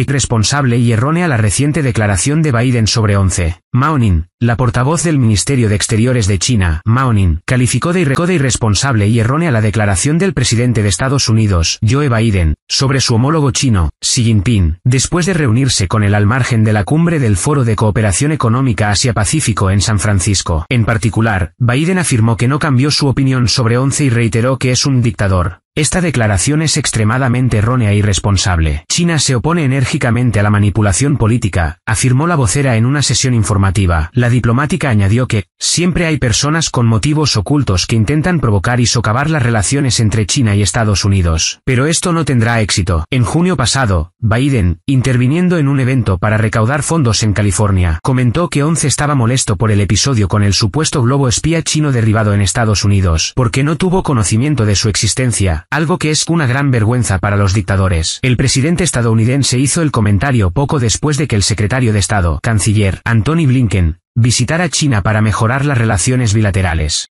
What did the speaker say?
Irresponsable y errónea la reciente declaración de Biden sobre 11. Maonin, la portavoz del Ministerio de Exteriores de China, Maonin, calificó de irresponsable y errónea la declaración del presidente de Estados Unidos, Joe Biden, sobre su homólogo chino, Xi Jinping, después de reunirse con él al margen de la cumbre del Foro de Cooperación Económica Asia-Pacífico en San Francisco. En particular, Biden afirmó que no cambió su opinión sobre 11 y reiteró que es un dictador. Esta declaración es extremadamente errónea y irresponsable. China se opone enérgicamente a la manipulación política, afirmó la vocera en una sesión informativa. La diplomática añadió que, siempre hay personas con motivos ocultos que intentan provocar y socavar las relaciones entre China y Estados Unidos. Pero esto no tendrá éxito. En junio pasado, Biden, interviniendo en un evento para recaudar fondos en California, comentó que Once estaba molesto por el episodio con el supuesto globo espía chino derribado en Estados Unidos, porque no tuvo conocimiento de su existencia, algo que es una gran vergüenza para los dictadores. El presidente estadounidense hizo el comentario poco después de que el secretario de Estado, canciller, Anthony Blinken, visitara China para mejorar las relaciones bilaterales.